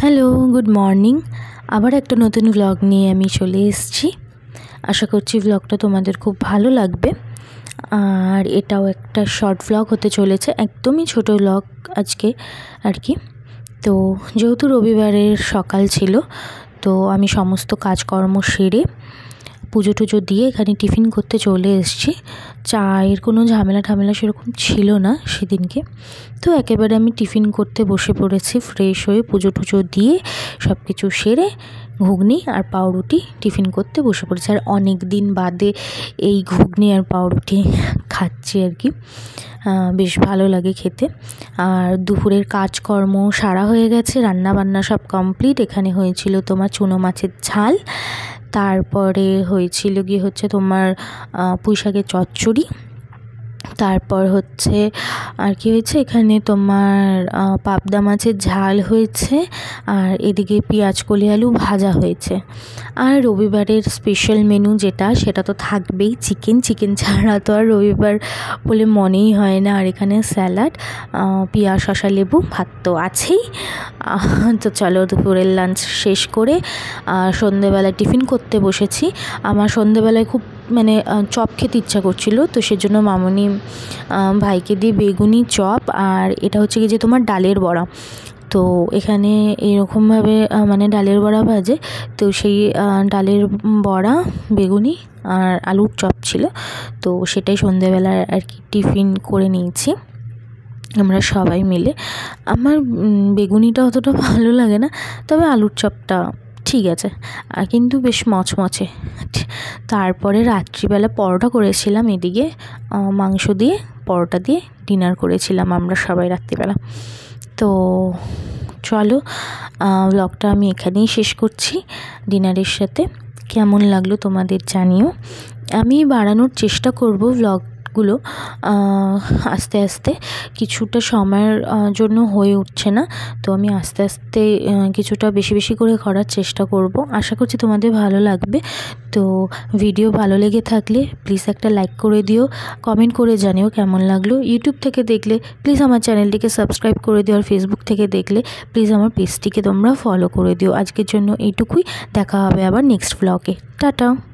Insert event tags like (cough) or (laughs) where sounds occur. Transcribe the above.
hello good morning আবার একটা নতুন ব্লগ নিয়ে আমি চলে এসেছি আশা করছি ব্লগটা তোমাদের খুব ভালো লাগবে আর এটাও একটা শর্ট ব্লগ হতে চলেছে একদমই ছোট ব্লগ আজকে আর কি তো যেহেতু রবিবারের সকাল ছিল তো আমি সমস্ত কাজকর্ম সেরে পুজো টুজো দিয়ে এখানে টিফিন করতে চলে এসেছি চায়ের কোনো ঝামেলা ঠামেলা সেরকম ছিল না সেদিনকে তো একেবারে আমি টিফিন করতে বসে পড়েছি ফ্রেশ হয়ে পুজো টুজো দিয়ে সব কিছু সেরে ঘুগনি আর পাউরুটি টিফিন করতে বসে পড়েছি আর অনেক দিন বাদে এই ঘুগনি আর পাউরুটি খাচ্ছি আর কি বেশ ভালো লাগে খেতে আর দুপুরের কাজকর্ম সারা হয়ে গেছে রান্না বান্না সব কমপ্লিট এখানে হয়েছিল তোমার চুনো মাছের ঝাল তারপরে হয়েছিল গিয়ে হচ্ছে তোমার পুঁই শাকের চচ্চড়ি তারপর হচ্ছে আর কি হয়েছে এখানে তোমার পাবদা মাছের ঝাল হয়েছে আর এদিকে পেঁয়াজ কলি আলু ভাজা হয়েছে আর রবিবারের স্পেশাল মেনু যেটা সেটা তো থাকবেই চিকেন চিকেন ছাড়া তো আর রবিবার বলে মনেই হয় না আর এখানে স্যালাড পেঁয়াজ শশা লেবু ভাত তো আছেই তো চলো দুপুরের লাঞ্চ শেষ করে সন্ধেবেলায় টিফিন করতে বসেছি আমার সন্ধেবেলায় খুব মানে চপ খেতে ইচ্ছা করছিল তো সেজন্য মামনি ভাইকে দিয়ে বেগুনি চপ আর এটা হচ্ছে কি যে তোমার ডালের বড়া তো এখানে এরকমভাবে মানে ডালের বড়া ভাজে তো সেই ডালের বড়া বেগুনি আর আলুর চপ ছিল তো সেটাই সন্ধেবেলায় আর কি টিফিন করে নিয়েছি আমরা সবাই মিলে আমার বেগুনিটা অতটা (laughs) ভালো লাগে না তবে আলুর চপটা ঠিক আছে আর কিন্তু বেশ মচমচে তারপরে রাত্রিবেলা পরোটা করেছিলাম এদিকে মাংস দিয়ে পরোটা দিয়ে ডিনার করেছিলাম আমরা সবাই রাত্রিবেলা তো চলো ব্লগটা আমি এখানেই শেষ করছি ডিনারের সাথে কেমন লাগলো তোমাদের জানিও আমি বাড়ানোর চেষ্টা করব ব্লগ কাজগুলো আস্তে আস্তে কিছুটা সময়ের জন্য হয়ে উঠছে না তো আমি আস্তে আস্তে কিছুটা বেশি বেশি করে করার চেষ্টা করব আশা করছি তোমাদের ভালো লাগবে তো ভিডিও ভালো লেগে থাকলে প্লিজ একটা লাইক করে দিও কমেন্ট করে জানিও কেমন লাগলো ইউটিউব থেকে দেখলে প্লিজ আমার চ্যানেলটিকে সাবস্ক্রাইব করে দিও আর ফেসবুক থেকে দেখলে প্লিজ আমার পেজটিকে তোমরা ফলো করে দিও আজকের জন্য এইটুকুই দেখা হবে আবার নেক্সট ব্লগে টাটা